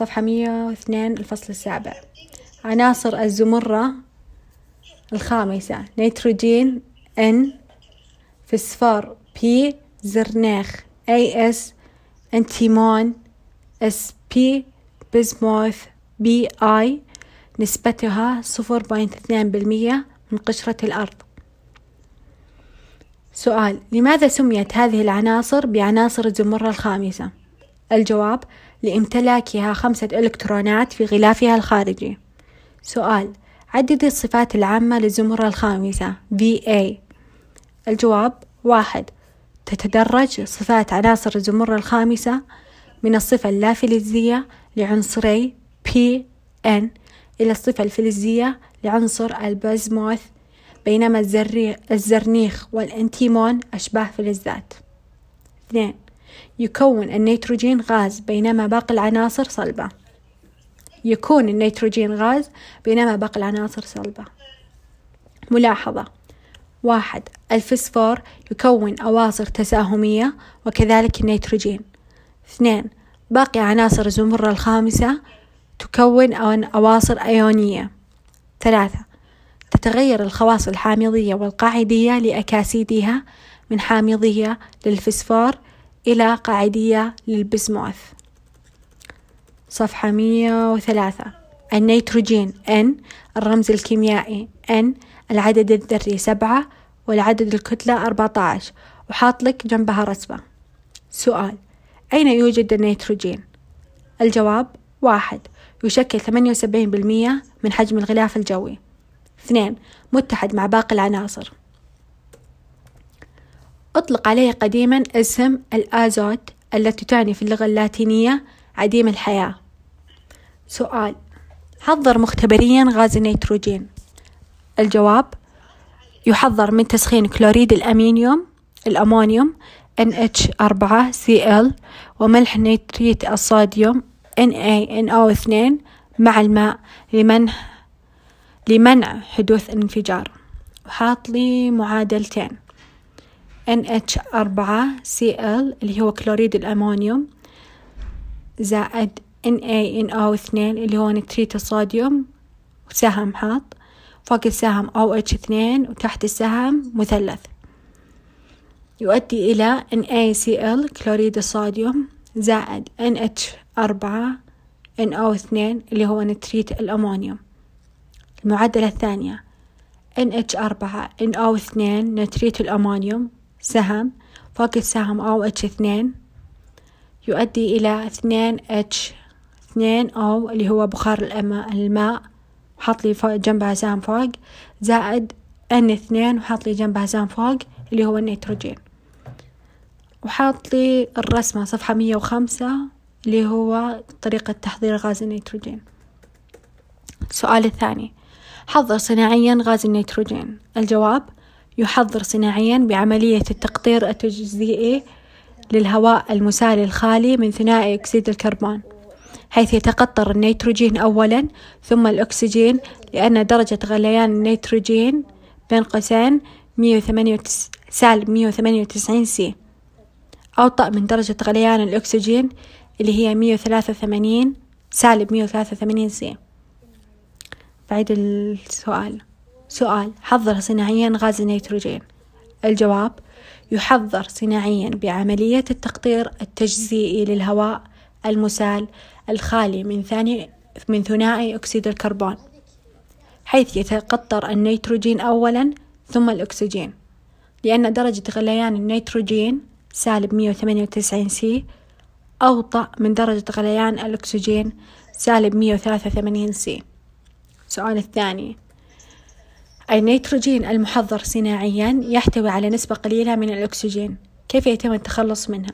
صفحة 102 الفصل السابع عناصر الزمرة الخامسة نيتروجين N فسفور P زرناخ AS أنتيمون SP بزموث BI نسبتها 0.2% من قشرة الأرض سؤال لماذا سميت هذه العناصر بعناصر الزمرة الخامسة؟ الجواب لامتلاكها خمسة إلكترونات في غلافها الخارجي سؤال عدد الصفات العامة للزمرة الخامسة VA الجواب واحد تتدرج صفات عناصر الزمرة الخامسة من الصفة اللافلزية لعنصري PN إلى الصفة الفلزية لعنصر البازموث بينما الزرنيخ والأنتيمون أشباه فلزات اثنين يكون النيتروجين غاز بينما باقي العناصر صلبة يكون النيتروجين غاز بينما باقي العناصر صلبة ملاحظة واحد الفسفور يكون أواصر تساهمية وكذلك النيتروجين اثنين باقي عناصر الزمرة الخامسة تكون أواصر أيونية ثلاثة تتغير الخواص الحامضية والقاعدية لأكاسيدها من حامضية للفسفور إلى قاعدية للبسموث صفحة 103 النيتروجين N الرمز الكيميائي N العدد الذري سبعة والعدد الكتلة أربعة عشر وحاط لك جنبها رسمة سؤال أين يوجد النيتروجين؟ الجواب واحد يشكل 78% من حجم الغلاف الجوي اثنين متحد مع باقي العناصر أطلق عليه قديما اسم الآزوت التي تعني في اللغة اللاتينية عديم الحياة سؤال حضر مختبريا غاز النيتروجين الجواب يحضر من تسخين كلوريد الأمينيوم الأمونيوم NH4Cl وملح نيتريت الصوديوم NaNO2 مع الماء لمنع لمنع حدوث انفجار وحاط لي معادلتين NH4Cl اللي هو كلوريد الأمونيوم زائد NaNO2 اللي هو نتريت الصوديوم وسهم حاط فوق السهم OH2 وتحت السهم مثلث يؤدي إلى NaCl كلوريد الصوديوم زائد NH4 NO2 اللي هو نتريت الأمونيوم المعادلة الثانية NH4 NO2 نتريت الأمونيوم سهم فاقد سهم أو اتش اثنين يؤدي إلى اثنين اتش اثنين أو اللي هو بخار الماء حط لي فوق جنبها سهم فوق زائد ان اثنين وحط لي جنبها سهم فوق اللي هو النيتروجين وحاط لي الرسمة صفحة مية وخمسة اللي هو طريقة تحضير غاز النيتروجين السؤال الثاني حضر صناعيا غاز النيتروجين الجواب يحضر صناعيا بعملية التقطير التجزيئي للهواء المسال الخالي من ثنائي أكسيد الكربون حيث يتقطر النيتروجين أولا ثم الأكسجين لأن درجة غليان النيتروجين بين قوسين سالب 198 سي أوطأ من درجة غليان الأكسجين اللي هي 183 سالب 183 سي بعيد السؤال سؤال حضر صناعيا غاز النيتروجين الجواب يحضر صناعيا بعملية التقطير التجزيئي للهواء المسال الخالي من ثاني من ثنائي أكسيد الكربون حيث يتقطر النيتروجين أولا ثم الأكسجين لأن درجة غليان النيتروجين سالب 198 سي أوطأ من درجة غليان الأكسجين سالب 183 سي السؤال الثاني النيتروجين المحضر صناعيا يحتوي على نسبة قليلة من الأكسجين كيف يتم التخلص منها؟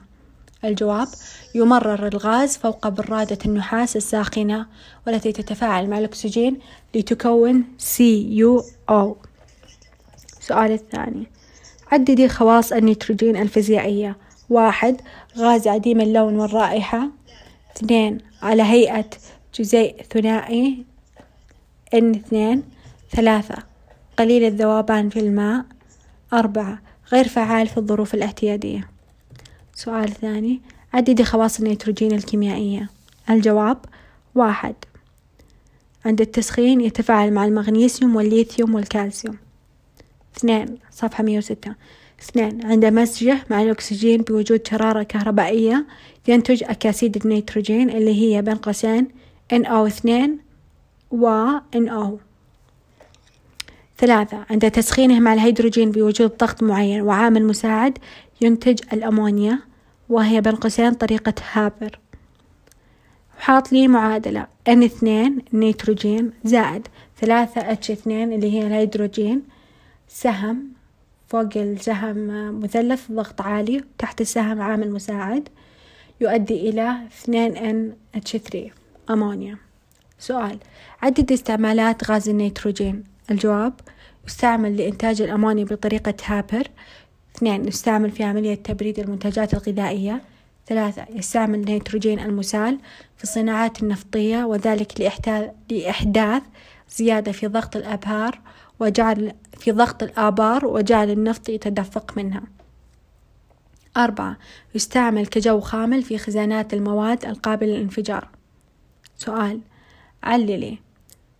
الجواب يمرر الغاز فوق برادة النحاس الساخنة والتي تتفاعل مع الأكسجين لتكون CuO سؤال الثاني عددي خواص النيتروجين الفيزيائية واحد غاز عديم اللون والرائحة اثنين على هيئة جزيء ثنائي N2 ثلاثة قليل الذوبان في الماء أربعة غير فعال في الظروف الاعتيادية سؤال ثاني عددي خواص النيتروجين الكيميائية الجواب واحد عند التسخين يتفاعل مع المغنيسيوم والليثيوم والكالسيوم اثنان صفحة مية وستة اثنان عند مزجه مع الأكسجين بوجود شرارة كهربائية ينتج أكاسيد النيتروجين اللي هي بين قوسين NO2 و NO ثلاثة عند تسخينه مع الهيدروجين بوجود ضغط معين وعامل مساعد ينتج الأمونيا وهي بين قوسين طريقة هابر حاط لي معادلة N اثنين نيتروجين زائد ثلاثة H اثنين اللي هي الهيدروجين سهم فوق السهم مثلث ضغط عالي تحت السهم عامل مساعد يؤدي إلى 2NH3 أمونيا سؤال عدد استعمالات غاز النيتروجين الجواب يستعمل لإنتاج الأمونيا بطريقة هابر اثنين يستعمل في عملية تبريد المنتجات الغذائية ثلاثة يستعمل النيتروجين المسال في الصناعات النفطية وذلك لإحداث زيادة في ضغط الأبهار وجعل في ضغط الآبار وجعل النفط يتدفق منها أربعة يستعمل كجو خامل في خزانات المواد القابلة للانفجار سؤال عللي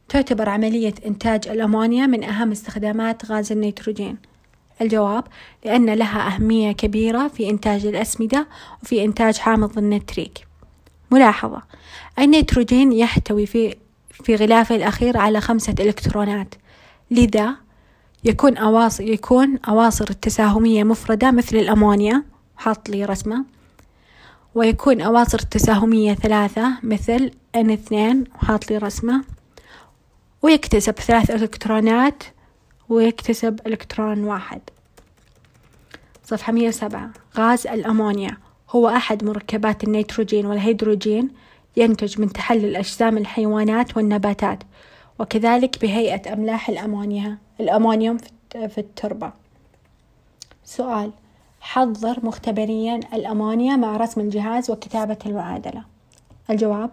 تعتبر عملية إنتاج الأمونيا من أهم استخدامات غاز النيتروجين الجواب لأن لها أهمية كبيرة في إنتاج الأسمدة وفي إنتاج حامض النتريك ملاحظة النيتروجين يحتوي في في غلافه الأخير على خمسة إلكترونات لذا يكون أواصر يكون أواصر التساهمية مفردة مثل الأمونيا حاط لي رسمة ويكون أواصر التساهمية ثلاثة مثل N2 وحاط لي رسمة ويكتسب ثلاث إلكترونات ويكتسب إلكترون واحد صفحة 107 غاز الأمونيا هو أحد مركبات النيتروجين والهيدروجين ينتج من تحلل أجسام الحيوانات والنباتات وكذلك بهيئة أملاح الأمونيا الأمونيوم في التربة سؤال حضر مختبريا الأمونيا مع رسم الجهاز وكتابة المعادلة الجواب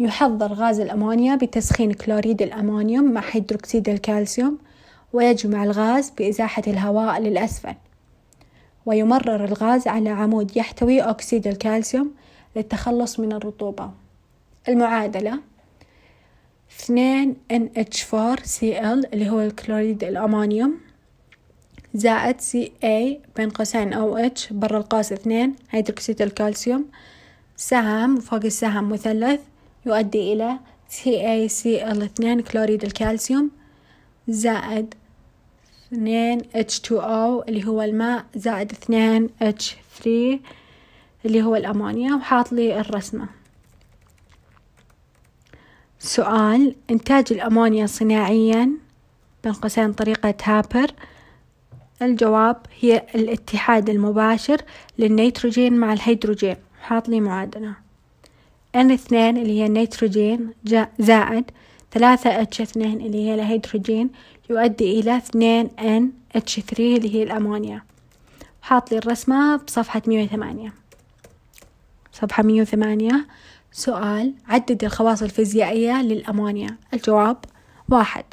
يحضر غاز الأمونيا بتسخين كلوريد الأمونيوم مع هيدروكسيد الكالسيوم ويجمع الغاز بإزاحة الهواء للأسفل ويمرر الغاز على عمود يحتوي أكسيد الكالسيوم للتخلص من الرطوبة المعادلة 2 NH4Cl اللي هو الكلوريد الأمونيوم زائد CA بين قوسين أو برا القوس اثنين هيدروكسيد الكالسيوم سهم فوق السهم مثلث يؤدي إلى CaCl2 كلوريد الكالسيوم زائد 2 H2O اللي هو الماء زائد 2 H3 اللي هو الأمونيا وحاط لي الرسمة سؤال إنتاج الأمونيا صناعيا بين قوسين طريقة هابر الجواب هي الاتحاد المباشر للنيتروجين مع الهيدروجين حاط لي معادلة N اثنين اللي هي النيتروجين زائد ثلاثة اتش اثنين اللي هي الهيدروجين يؤدي إلى اثنين ان اتش ثري اللي هي الأمونيا حاط لي الرسمة بصفحة مية وثمانية صفحة مية وثمانية سؤال عدد الخواص الفيزيائية للأمونيا الجواب واحد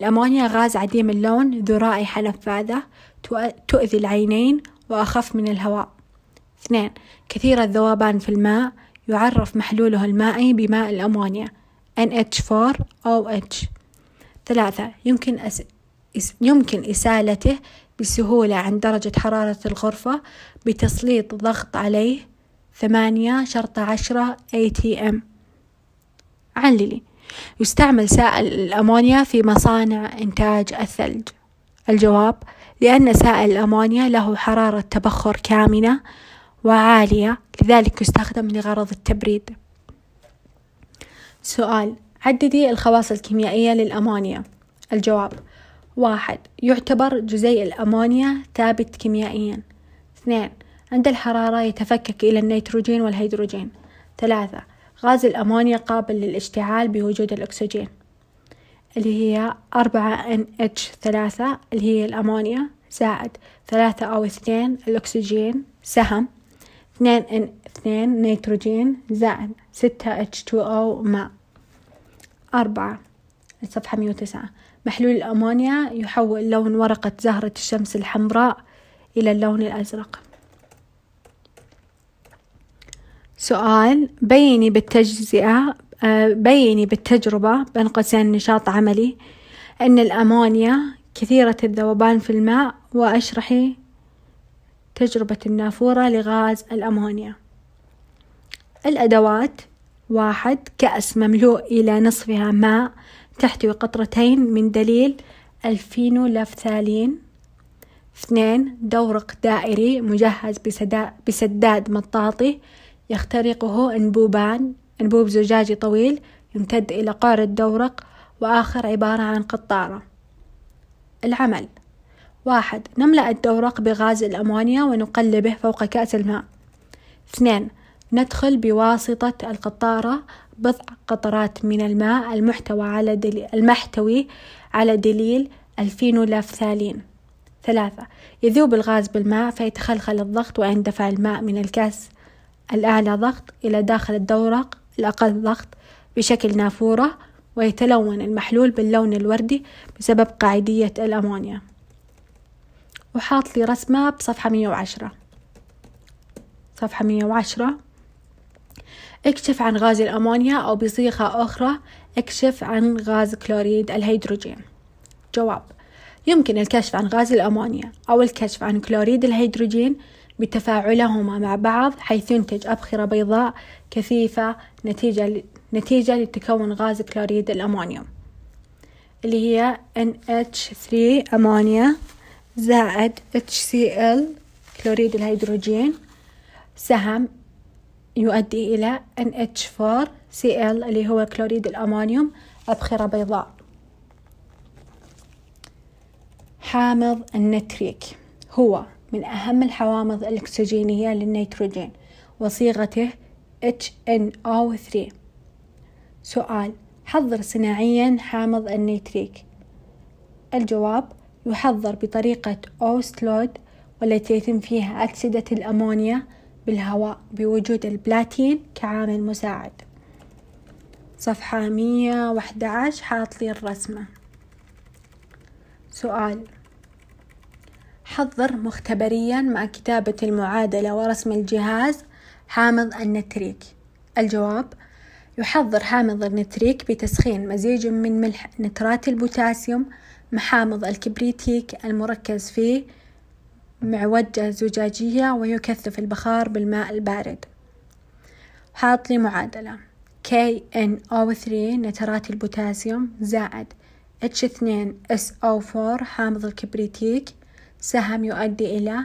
الأمونيا غاز عديم اللون ذو رائحة نفاذة تؤذي العينين وأخف من الهواء اثنين كثير الذوبان في الماء يعرف محلوله المائي بماء الأمونيا NH4OH ثلاثة يمكن أس... يمكن إسالته بسهولة عند درجة حرارة الغرفة بتسليط ضغط عليه ثمانية شرطة عشرة ATM عللي يستعمل سائل الأمونيا في مصانع إنتاج الثلج الجواب لأن سائل الأمونيا له حرارة تبخر كامنة وعالية لذلك يستخدم لغرض التبريد سؤال عددي الخواص الكيميائية للأمونيا الجواب واحد يعتبر جزيء الأمونيا ثابت كيميائيا اثنان عند الحرارة يتفكك إلى النيتروجين والهيدروجين ثلاثة غاز الأمونيا قابل للاشتعال بوجود الأكسجين اللي هي أربعة NH ثلاثة اللي هي الأمونيا زائد ثلاثة أو اثنين الأكسجين سهم اثنين ان اثنين نيتروجين زائد ستة اتش تو او ماء أربعة الصفحة مية وتسعة محلول الأمونيا يحول لون ورقة زهرة الشمس الحمراء إلى اللون الأزرق سؤال بيني بالتجزئة آه، بيني بالتجربة بين قوسين نشاط عملي أن الأمونيا كثيرة الذوبان في الماء وأشرحي تجربة النافورة لغاز الأمونيا الأدوات واحد كأس مملوء إلى نصفها ماء تحتوي قطرتين من دليل الفينولفتالين اثنين دورق دائري مجهز بسداد مطاطي يخترقه أنبوبان أنبوب زجاجي طويل يمتد إلى قعر الدورق وآخر عبارة عن قطارة العمل واحد نملأ الدورق بغاز الأمونيا ونقلبه فوق كأس الماء اثنين ندخل بواسطة القطارة بضع قطرات من الماء المحتوى على دليل المحتوي على دليل الفينولافثالين ثلاثة يذوب الغاز بالماء فيتخلخل الضغط ويندفع الماء من الكأس الأعلى ضغط إلى داخل الدورق الأقل ضغط بشكل نافورة ويتلون المحلول باللون الوردي بسبب قاعدية الأمونيا وحاط لي رسمة بصفحة مية وعشرة صفحة مية وعشرة اكشف عن غاز الأمونيا أو بصيغة أخرى اكشف عن غاز كلوريد الهيدروجين جواب يمكن الكشف عن غاز الأمونيا أو الكشف عن كلوريد الهيدروجين بتفاعلهما مع بعض حيث ينتج أبخرة بيضاء كثيفة نتيجة نتيجة لتكون غاز كلوريد الأمونيوم اللي هي NH3 أمونيا زائد HCl كلوريد الهيدروجين سهم يؤدي إلى NH4Cl اللي هو كلوريد الأمونيوم أبخرة بيضاء حامض النتريك هو من أهم الحوامض الأكسجينية للنيتروجين وصيغته HNO3 سؤال حضر صناعيا حامض النيتريك الجواب يحضر بطريقة أوستلود والتي يتم فيها أكسدة الأمونيا بالهواء بوجود البلاتين كعامل مساعد صفحة مية حاط لي الرسمة سؤال حضر مختبريا مع كتابة المعادلة ورسم الجهاز حامض النتريك الجواب يحضر حامض النتريك بتسخين مزيج من ملح نترات البوتاسيوم محامض الكبريتيك المركز فيه معوجة زجاجية ويكثف البخار بالماء البارد حاط لي معادلة KNO3 نترات البوتاسيوم زائد H2SO4 حامض الكبريتيك سهم يؤدي إلى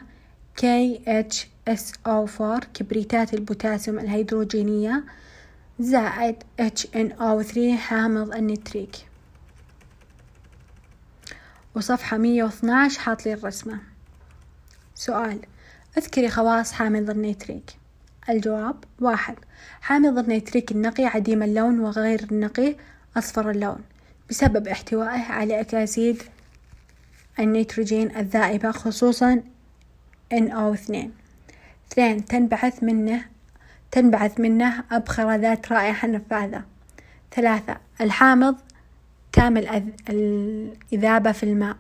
KHSO4 كبريتات البوتاسيوم الهيدروجينية زائد HNO3 حامض النتريك وصفحة 112 حاط لي الرسمة سؤال اذكري خواص حامض النيتريك الجواب واحد حامض النيتريك النقي عديم اللون وغير النقي أصفر اللون بسبب احتوائه على أكاسيد النيتروجين الذائبة خصوصا NO2 اثنين تنبعث منه تنبعث منه أبخرة ذات رائحة نفاذة ثلاثة الحامض كامل الإذابة في الماء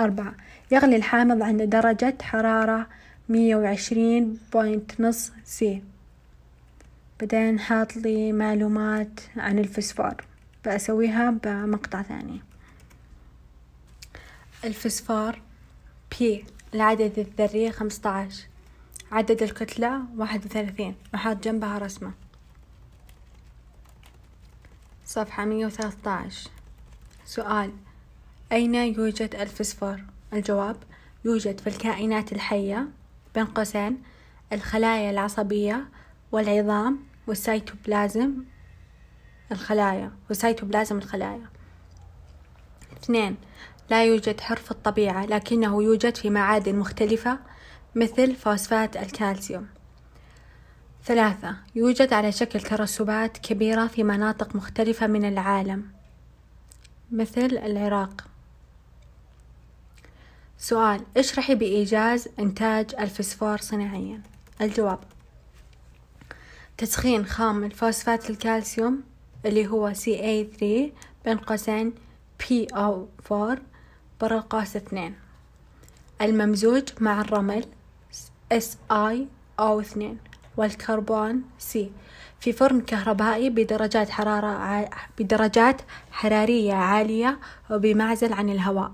أربعة يغلي الحامض عند درجة حرارة مية وعشرين بوينت نص سي بعدين حاط لي معلومات عن الفسفور بأسويها بمقطع ثاني الفسفور بي العدد الذري خمسة عشر عدد الكتلة واحد وثلاثين وحاط جنبها رسمة صفحة مية وثلاثة عشر سؤال أين يوجد الفسفور؟ الجواب يوجد في الكائنات الحية بين قوسين الخلايا العصبية والعظام والسيتوبلازم الخلايا وسيتوبلازم الخلايا اثنين لا يوجد حر في الطبيعة لكنه يوجد في معادن مختلفة مثل فوسفات الكالسيوم ثلاثة يوجد على شكل ترسبات كبيرة في مناطق مختلفة من العالم مثل العراق سؤال اشرحي بإيجاز إنتاج الفسفور صناعيا الجواب تسخين خام الفوسفات الكالسيوم اللي هو Ca3 بين قوسين PO4 بالقوس 2 الممزوج مع الرمل SiO2 والكربون C في فرن كهربائي بدرجات حرارة ع... بدرجات حرارية عالية وبمعزل عن الهواء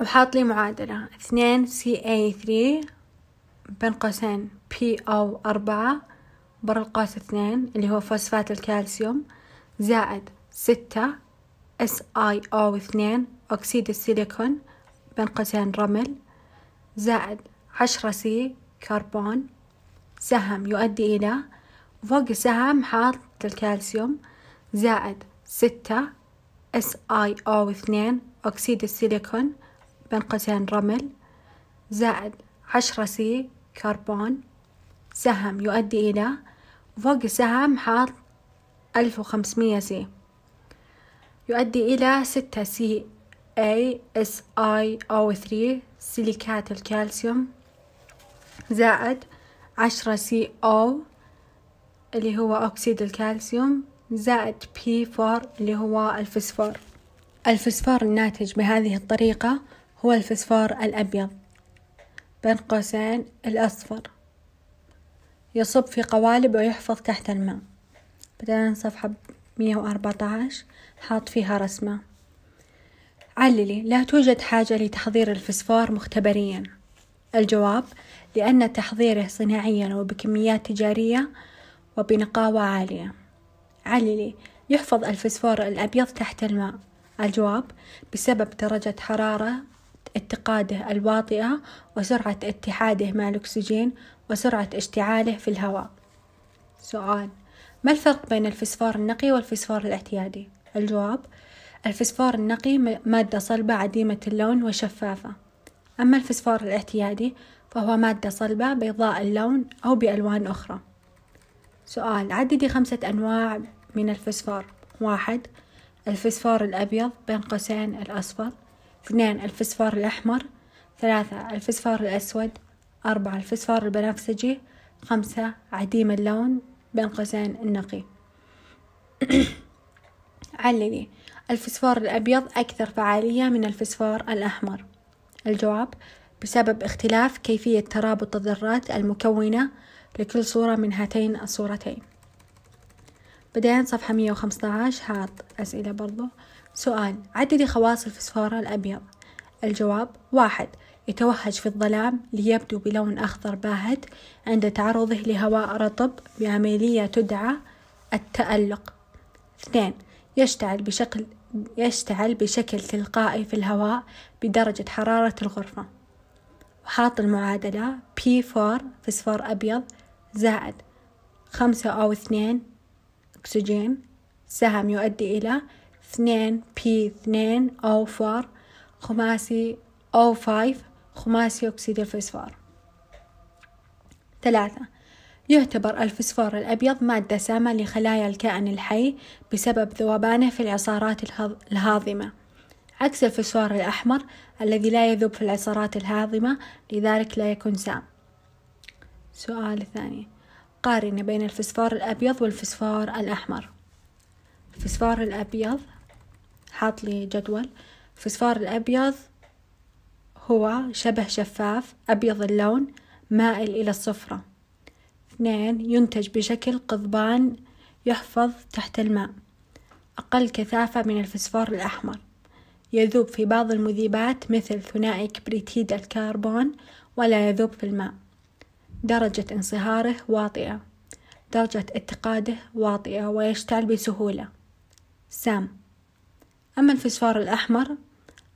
وحاط لي معادلة اثنين سي اي ثري بين قوسين PO أربعة بر القوس اثنين اللي هو فوسفات الكالسيوم زائد ستة اس اي او اثنين أكسيد السيليكون بين قوسين رمل زائد عشرة سي كربون سهم يؤدي إلى وفوق السهم حاط الكالسيوم زائد ستة اس اي او اثنين أكسيد السيليكون بين قوسين رمل زائد عشرة سي كربون سهم يؤدي إلى وفوق السهم حاط ألف وخمسمية سي يؤدي إلى ستة سي اي اس اي او ثري سيليكات الكالسيوم زائد عشرة سي او اللي هو أكسيد الكالسيوم زائد بي فور اللي هو الفسفور الفسفور الناتج بهذه الطريقة هو الفسفور الأبيض بين قوسين الأصفر يصب في قوالب ويحفظ تحت الماء بدأنا صفحة مية عشر حاط فيها رسمة عللي لا توجد حاجة لتحضير الفسفور مختبريا الجواب لأن تحضيره صناعيا وبكميات تجارية وبنقاوة عالية عللي يحفظ الفسفور الأبيض تحت الماء الجواب بسبب درجة حرارة اتقاده الواطئة وسرعة اتحاده مع الأكسجين وسرعة اشتعاله في الهواء سؤال ما الفرق بين الفسفور النقي والفسفور الاعتيادي؟ الجواب الفسفور النقي مادة صلبة عديمة اللون وشفافة أما الفسفور الاعتيادي وهو مادة صلبة بيضاء اللون أو بألوان أخرى سؤال عددي خمسة أنواع من الفسفور واحد الفسفور الأبيض بين قوسين الأصفر اثنين الفسفور الأحمر ثلاثة الفسفور الأسود أربعة الفسفور البنفسجي خمسة عديم اللون بين قوسين النقي عللي الفسفور الأبيض أكثر فعالية من الفسفور الأحمر الجواب بسبب اختلاف كيفية ترابط الذرات المكونة لكل صورة من هاتين الصورتين بعدين صفحة 115 هات أسئلة برضو سؤال عددي خواص الفسفور الأبيض الجواب واحد يتوهج في الظلام ليبدو بلون أخضر باهت عند تعرضه لهواء رطب بعملية تدعى التألق اثنان يشتعل بشكل يشتعل بشكل تلقائي في الهواء بدرجة حرارة الغرفة وحاط المعادلة P4 فسفور أبيض زائد خمسة أو اثنين أكسجين سهم يؤدي إلى اثنين P2 o 4 خماسي o 5 خماسي أكسيد الفسفور ثلاثة يعتبر الفسفور الأبيض مادة سامة لخلايا الكائن الحي بسبب ذوبانه في العصارات الهاضمة عكس الفسفور الأحمر الذي لا يذوب في العصارات الهاضمة لذلك لا يكون سام سؤال ثاني قارن بين الفسفور الأبيض والفسفور الأحمر الفسفور الأبيض حاط لي جدول الفسفور الأبيض هو شبه شفاف أبيض اللون مائل إلى الصفرة اثنين ينتج بشكل قضبان يحفظ تحت الماء أقل كثافة من الفسفور الأحمر يذوب في بعض المذيبات مثل ثنائي كبريتيد الكربون ولا يذوب في الماء درجة انصهاره واطئة درجة اتقاده واطئة ويشتعل بسهولة سام أما الفسفور الأحمر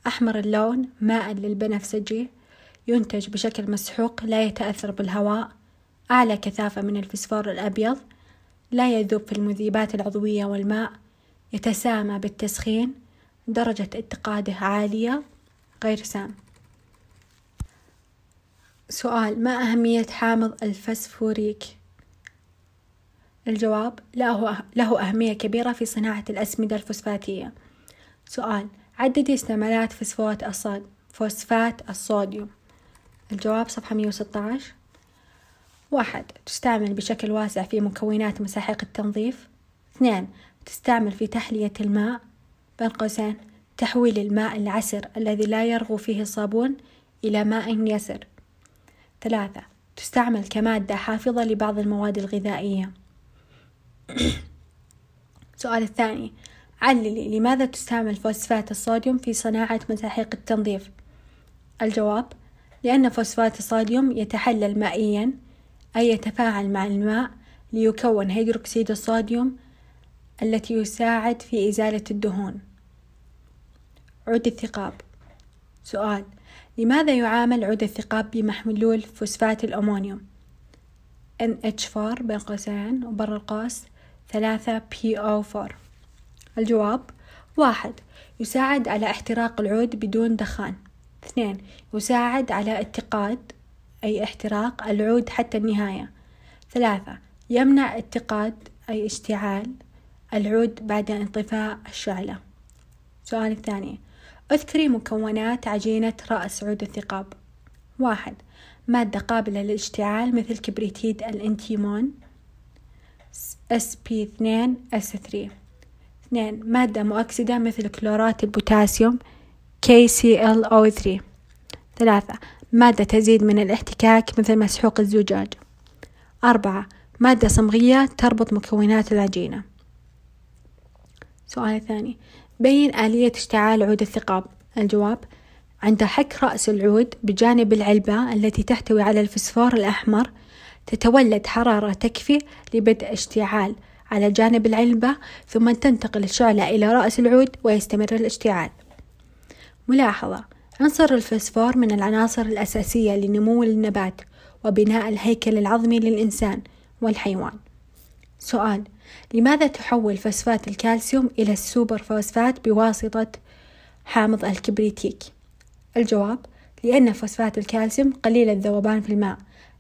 أحمر اللون ماء للبنفسجي ينتج بشكل مسحوق لا يتأثر بالهواء أعلى كثافة من الفسفور الأبيض لا يذوب في المذيبات العضوية والماء يتسامى بالتسخين درجة اتقاده عالية غير سام سؤال ما أهمية حامض الفسفوريك؟ الجواب له, أه-، له أهمية كبيرة في صناعة الأسمدة الفوسفاتية سؤال عدد استعمالات فسفورات الصاد فوسفات الصوديوم الجواب صفحة 116 واحد تستعمل بشكل واسع في مكونات مساحيق التنظيف اثنان تستعمل في تحلية الماء بين قوسين تحويل الماء العسر الذي لا يرغو فيه الصابون إلى ماء يسر ثلاثة تستعمل كمادة حافظة لبعض المواد الغذائية سؤال الثاني عللي لماذا تستعمل فوسفات الصوديوم في صناعة مساحيق التنظيف الجواب لأن فوسفات الصوديوم يتحلل مائيا أي يتفاعل مع الماء ليكون هيدروكسيد الصوديوم التي يساعد في إزالة الدهون عود الثقاب سؤال لماذا يعامل عود الثقاب بمحلول فوسفات الأمونيوم NH4 بين قوسين وبر القوس ثلاثة PO4 الجواب واحد يساعد على احتراق العود بدون دخان اثنين يساعد على اتقاد أي احتراق العود حتى النهاية ثلاثة يمنع اتقاد أي اشتعال العود بعد انطفاء الشعلة سؤال الثاني اذكري مكونات عجينة رأس عود الثقاب واحد مادة قابلة للاشتعال مثل كبريتيد الانتيمون sp2 s3 2 s 3 اثنين مؤكسدة مثل كلورات البوتاسيوم KClO3 ثلاثة مادة تزيد من الاحتكاك مثل مسحوق الزجاج أربعة مادة صمغية تربط مكونات العجينة سؤال ثاني بين آلية اشتعال عود الثقاب الجواب عند حك رأس العود بجانب العلبة التي تحتوي على الفسفور الأحمر تتولد حرارة تكفي لبدء اشتعال على جانب العلبة ثم تنتقل الشعلة إلى رأس العود ويستمر الاشتعال ملاحظة عنصر الفسفور من العناصر الأساسية لنمو النبات وبناء الهيكل العظمي للإنسان والحيوان سؤال لماذا تحول فوسفات الكالسيوم إلى السوبر فوسفات بواسطة حامض الكبريتيك؟ الجواب لأن فوسفات الكالسيوم قليل الذوبان في الماء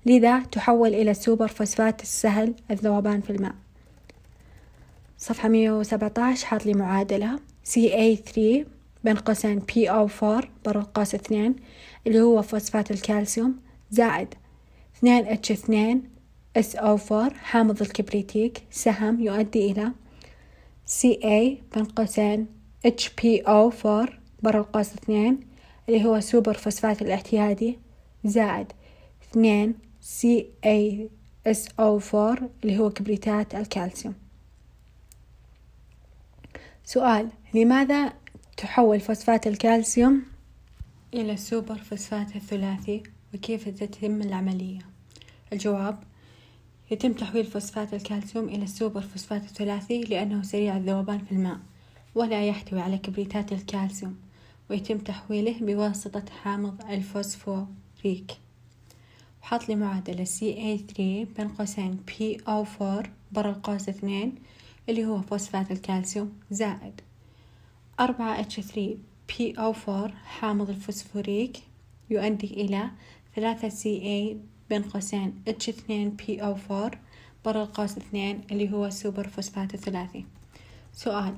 لذا تحول إلى السوبر فوسفات السهل الذوبان في الماء صفحة 117 حاط لي معادلة CA3 بين قوسين PO4 برا القوس 2 اللي هو فوسفات الكالسيوم زائد 2H2 اس او 4 حامض الكبريتيك سهم يؤدي إلى سي اي بين قوسين اتش بي او 4 برا القوس اثنين اللي هو سوبر فوسفات الاعتيادي زائد اثنين سي اي اس او 4 اللي هو كبريتات الكالسيوم سؤال لماذا تحول فوسفات الكالسيوم إلى سوبر فوسفات الثلاثي وكيف تتم العملية؟ الجواب يتم تحويل فوسفات الكالسيوم إلى السوبر فوسفات الثلاثي لأنه سريع الذوبان في الماء ولا يحتوي على كبريتات الكالسيوم ويتم تحويله بواسطة حامض الفوسفوريك وحط لي معادلة CA3 بين قوسين PO4 برا القوس اثنين اللي هو فوسفات الكالسيوم زائد 4 h 3 PO4 حامض الفوسفوريك يؤدي إلى إلى CA بين قوسين H2PO4 برا القوس اثنين اللي هو السوبر فوسفات الثلاثي سؤال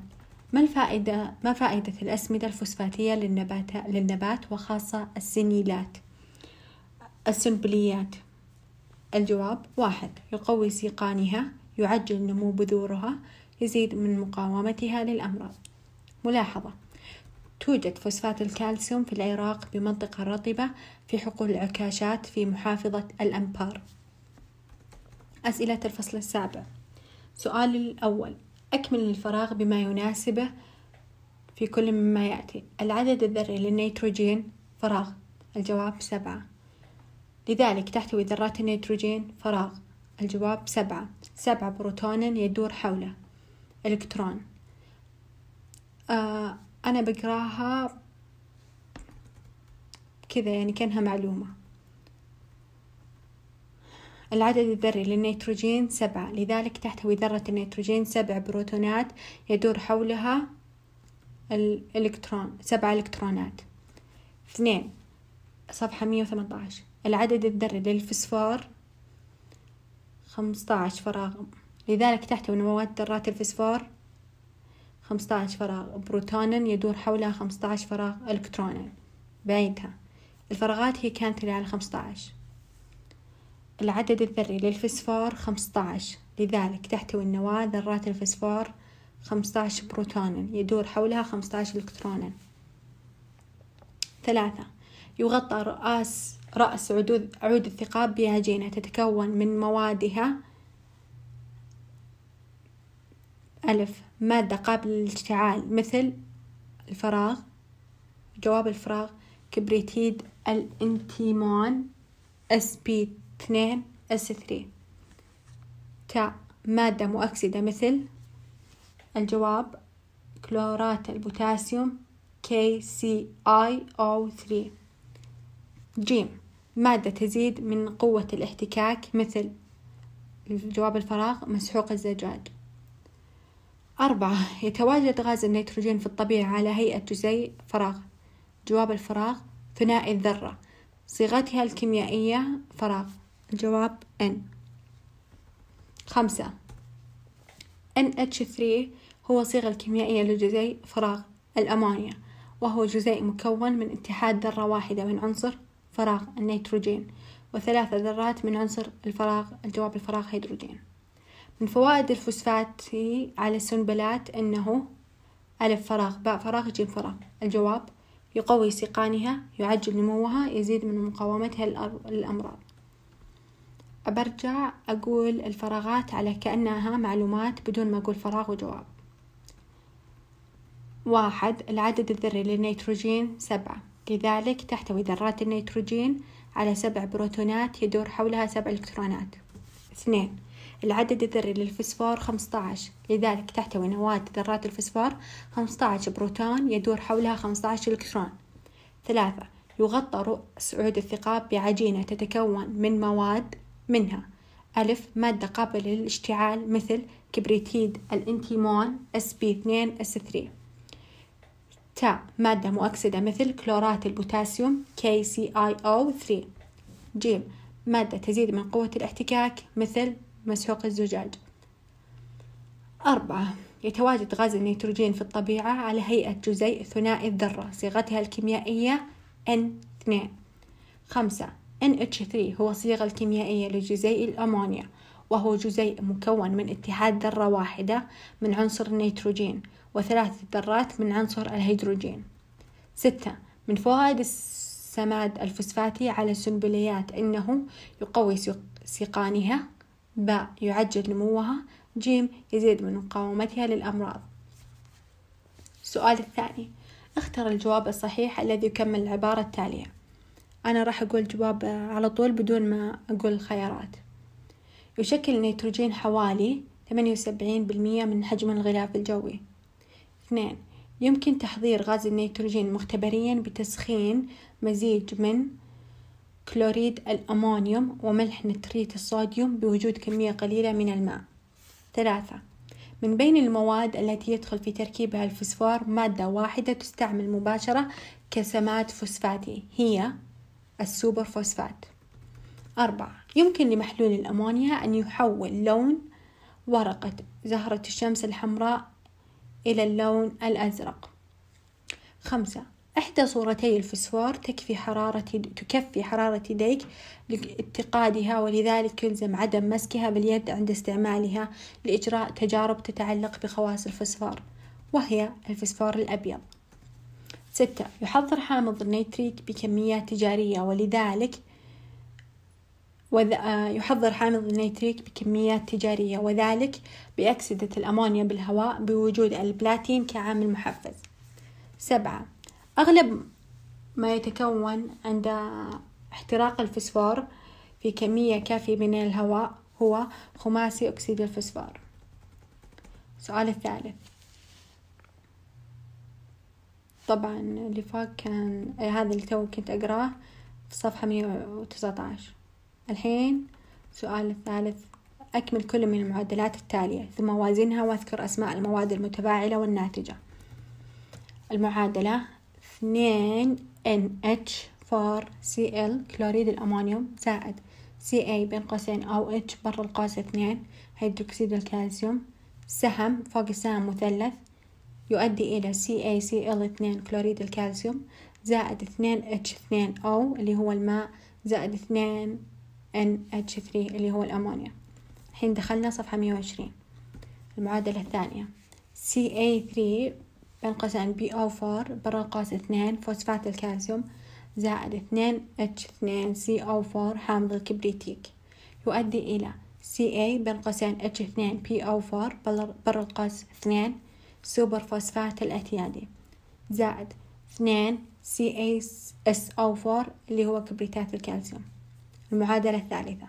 ما الفائدة ما فائدة الأسمدة الفوسفاتية للنبات للنبات وخاصة السنيلات السنبليات الجواب واحد يقوي سيقانها يعجل نمو بذورها يزيد من مقاومتها للأمراض ملاحظة توجد فوسفات الكالسيوم في العراق بمنطقة رطبة في حقول العكاشات في محافظة الأنبار أسئلة الفصل السابع سؤال الأول أكمل الفراغ بما يناسبه في كل مما يأتي العدد الذري للنيتروجين فراغ الجواب سبعة لذلك تحتوي ذرات النيتروجين فراغ الجواب سبعة سبعة بروتونا يدور حوله إلكترون آه أنا بقراها كذا يعني كأنها معلومة العدد الذري للنيتروجين سبعة لذلك تحتوي ذرة النيتروجين سبع بروتونات يدور حولها الإلكترون سبع إلكترونات اثنين صفحة مية وثمنتعش العدد الذري للفسفور خمسة عشر فراغ لذلك تحتوي مواد ذرات الفسفور 15 فراغ بروتونا يدور حولها 15 فراغ إلكترونا بعيدها الفراغات هي كانت على 15 العدد الذري للفسفور 15 لذلك تحتوي النواة ذرات الفسفور 15 بروتونا يدور حولها 15 إلكترونا ثلاثة يغطى رأس رأس عدود عود الثقاب بعجينة تتكون من موادها ألف مادة قابلة للاشتعال مثل الفراغ جواب الفراغ كبريتيد الانتيمون اس بي اثنين اس ثري ك مادة مؤكسدة مثل الجواب كلورات البوتاسيوم KCiO3 جيم مادة تزيد من قوة الاحتكاك مثل جواب الفراغ مسحوق الزجاج أربعة يتواجد غاز النيتروجين في الطبيعة على هيئة جزيء فراغ جواب الفراغ ثنائي الذرة صيغتها الكيميائية فراغ الجواب N خمسة NH3 هو صيغة الكيميائية لجزيء فراغ الأمونيا وهو جزيء مكون من اتحاد ذرة واحدة من عنصر فراغ النيتروجين وثلاثة ذرات من عنصر الفراغ الجواب الفراغ هيدروجين من فوائد الفوسفات على السنبلات أنه ألف فراغ باء فراغ جيم فراغ الجواب يقوي سيقانها يعجل نموها يزيد من مقاومتها للأمراض برجع أقول الفراغات على كأنها معلومات بدون ما أقول فراغ وجواب واحد العدد الذري للنيتروجين سبعة لذلك تحتوي ذرات النيتروجين على سبع بروتونات يدور حولها سبع إلكترونات اثنين العدد الذري للفسفور 15 لذلك تحتوي نواة ذرات الفسفور 15 بروتون يدور حولها 15 إلكترون ثلاثة يغطى رؤس عود الثقاب بعجينة تتكون من مواد منها ألف مادة قابلة للاشتعال مثل كبريتيد الانتيمون sp2s3 تاء مادة مؤكسدة مثل كلورات البوتاسيوم KCiO3 جيم مادة تزيد من قوة الاحتكاك مثل مسحوق الزجاج أربعة يتواجد غاز النيتروجين في الطبيعة على هيئة جزيء ثنائي الذرة صيغتها الكيميائية N2 خمسة NH3 هو الصيغة الكيميائية لجزيء الأمونيا وهو جزيء مكون من اتحاد ذرة واحدة من عنصر النيتروجين وثلاث ذرات من عنصر الهيدروجين ستة من فوائد السماد الفوسفاتي على السنبليات أنه يقوي سيقانها باء يعجل نموها جيم يزيد من مقاومتها للأمراض السؤال الثاني اختر الجواب الصحيح الذي يكمل العبارة التالية أنا راح أقول جواب على طول بدون ما أقول الخيارات يشكل النيتروجين حوالي 78% من حجم الغلاف الجوي اثنين يمكن تحضير غاز النيتروجين مختبريا بتسخين مزيج من كلوريد الأمونيوم وملح نتريت الصوديوم بوجود كمية قليلة من الماء ثلاثة من بين المواد التي يدخل في تركيبها الفسفور مادة واحدة تستعمل مباشرة كسمات فوسفاتي هي السوبر فوسفات أربعة يمكن لمحلول الأمونيا أن يحول لون ورقة زهرة الشمس الحمراء إلى اللون الأزرق خمسة إحدى صورتي الفسفور تكفي حرارة تكفي حرارة يديك لاتقادها ولذلك يلزم عدم مسكها باليد عند استعمالها لإجراء تجارب تتعلق بخواص الفسفور وهي الفسفور الأبيض ستة يحضر حامض النيتريك بكميات تجارية ولذلك وذ... آه، يحضر حامض النيتريك بكميات تجارية وذلك بأكسدة الأمونيا بالهواء بوجود البلاتين كعامل محفز سبعة أغلب ما يتكون عند احتراق الفسفور في كمية كافية من الهواء هو خماسي أكسيد الفسفور السؤال الثالث طبعا اللي فوق كان هذا اللي تو كنت أقراه في صفحة مية عشر الحين السؤال الثالث أكمل كل من المعادلات التالية ثم وازنها واذكر أسماء المواد المتفاعلة والناتجة المعادلة اثنين ان اتش nh سي ال كلوريد الأمونيوم زائد سي CA بين قوسين أو اتش برا القوس اثنين هيدروكسيد الكالسيوم سهم فوق السهم مثلث يؤدي إلى سي سي ال اثنين كلوريد الكالسيوم زائد اثنين اتش اثنين أو اللي هو الماء زائد اثنين ان اتش ثري اللي هو الأمونيا الحين دخلنا صفحة مية وعشرين المعادلة سي الثانية ثري بين قوسين بي او فور برا قوس اثنين فوسفات الكالسيوم زائد اثنين اتش اثنين سي او فور حامض الكبريتيك يؤدي إلى سي اي بين قوسين اتش اثنين بي او فور برا القوس اثنين سوبر فوسفات الأتيادي زائد اثنين سي اي اس او فور اللي هو كبريتات الكالسيوم المعادلة الثالثة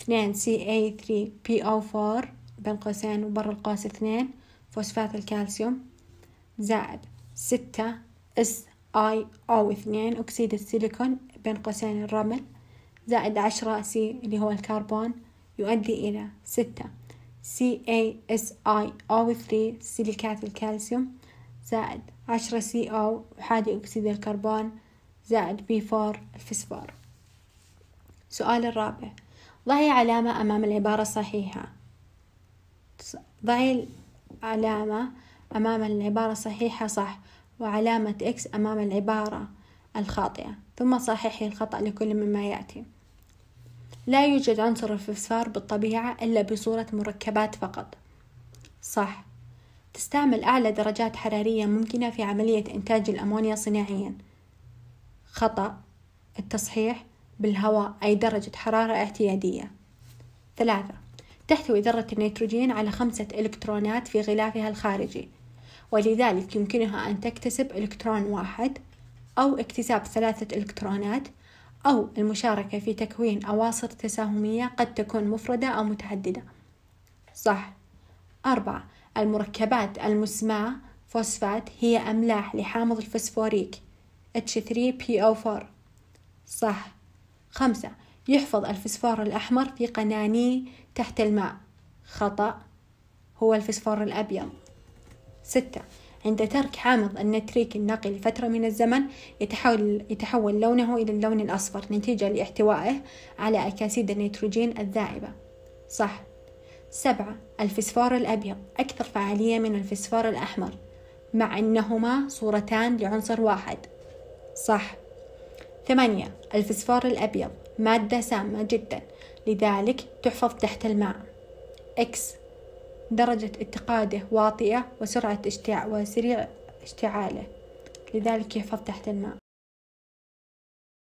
اثنين سي اي ثري بي او فور بين قوسين وبر القوس اثنين فوسفات الكالسيوم زائد ستة اس اي او اثنين اكسيد السيليكون بين قوسين الرمل زائد عشرة سي اللي هو الكربون يؤدي الى ستة سي اي اس اي او ثري سيليكات الكالسيوم زائد عشرة سي او احادي اكسيد الكربون زائد بي فور الفسفور سؤال الرابع ضعي علامة أمام العبارة الصحيحة ضعي علامة أمام العبارة الصحيحة صح وعلامة إكس أمام العبارة الخاطئة ثم صححي الخطأ لكل مما يأتي لا يوجد عنصر الفسفار بالطبيعة إلا بصورة مركبات فقط صح تستعمل أعلى درجات حرارية ممكنة في عملية إنتاج الأمونيا صناعيا خطأ التصحيح بالهواء أي درجة حرارة اعتيادية ثلاثة تحتوي ذرة النيتروجين على خمسة إلكترونات في غلافها الخارجي ولذلك يمكنها أن تكتسب إلكترون واحد أو اكتساب ثلاثة إلكترونات أو المشاركة في تكوين أواصر تساهمية قد تكون مفردة أو متعددة صح أربعة المركبات المسماة فوسفات هي أملاح لحامض الفسفوريك H3PO4 صح خمسة يحفظ الفسفور الأحمر في قناني تحت الماء خطأ هو الفسفور الأبيض ستة عند ترك حامض النتريك النقي لفترة من الزمن يتحول, يتحول لونه إلى اللون الأصفر نتيجة لاحتوائه على أكاسيد النيتروجين الذائبة صح سبعة الفسفور الأبيض أكثر فعالية من الفسفور الأحمر مع أنهما صورتان لعنصر واحد صح ثمانية الفسفور الأبيض مادة سامة جدا لذلك تحفظ تحت الماء إكس درجة اتقاده واطئة وسرعة اشتع... وسريع اشتعاله لذلك يحفظ تحت الماء